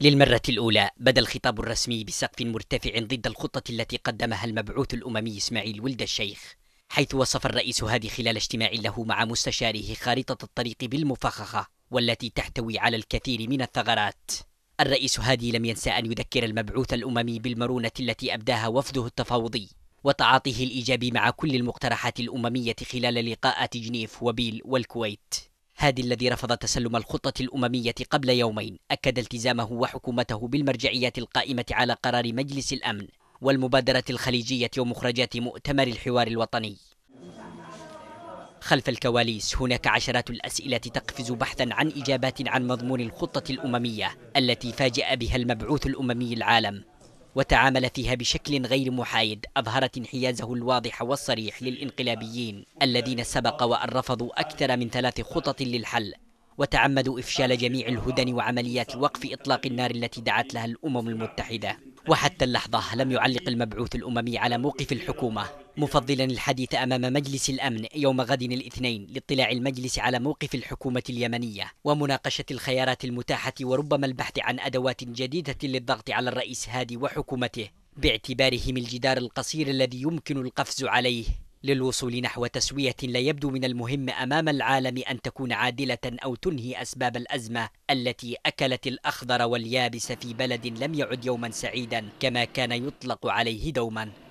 للمرة الأولى بدا الخطاب الرسمي بسقف مرتفع ضد الخطة التي قدمها المبعوث الأممي إسماعيل ولد الشيخ حيث وصف الرئيس هادي خلال اجتماع له مع مستشاره خارطة الطريق بالمفخخة والتي تحتوي على الكثير من الثغرات الرئيس هادي لم ينسى أن يذكر المبعوث الأممي بالمرونة التي أبداها وفده التفاوضي وتعاطيه الإيجابي مع كل المقترحات الأممية خلال لقاءات جنيف وبيل والكويت هادي الذي رفض تسلم الخطة الأممية قبل يومين أكد التزامه وحكومته بالمرجعية القائمة على قرار مجلس الأمن والمبادرة الخليجية ومخرجات مؤتمر الحوار الوطني خلف الكواليس هناك عشرات الأسئلة تقفز بحثا عن إجابات عن مضمون الخطة الأممية التي فاجأ بها المبعوث الأممي العالم وتعامل فيها بشكل غير محايد أظهرت انحيازه الواضح والصريح للإنقلابيين الذين سبق وأن رفضوا أكثر من ثلاث خطط للحل وتعمدوا إفشال جميع الهدن وعمليات وقف إطلاق النار التي دعت لها الأمم المتحدة وحتى اللحظة لم يعلق المبعوث الأممي على موقف الحكومة مفضلا الحديث أمام مجلس الأمن يوم غد الاثنين لاطلاع المجلس على موقف الحكومة اليمنية ومناقشة الخيارات المتاحة وربما البحث عن أدوات جديدة للضغط على الرئيس هادي وحكومته باعتبارهم الجدار القصير الذي يمكن القفز عليه للوصول نحو تسوية لا يبدو من المهم أمام العالم أن تكون عادلة أو تنهي أسباب الأزمة التي أكلت الأخضر واليابس في بلد لم يعد يوما سعيدا كما كان يطلق عليه دوما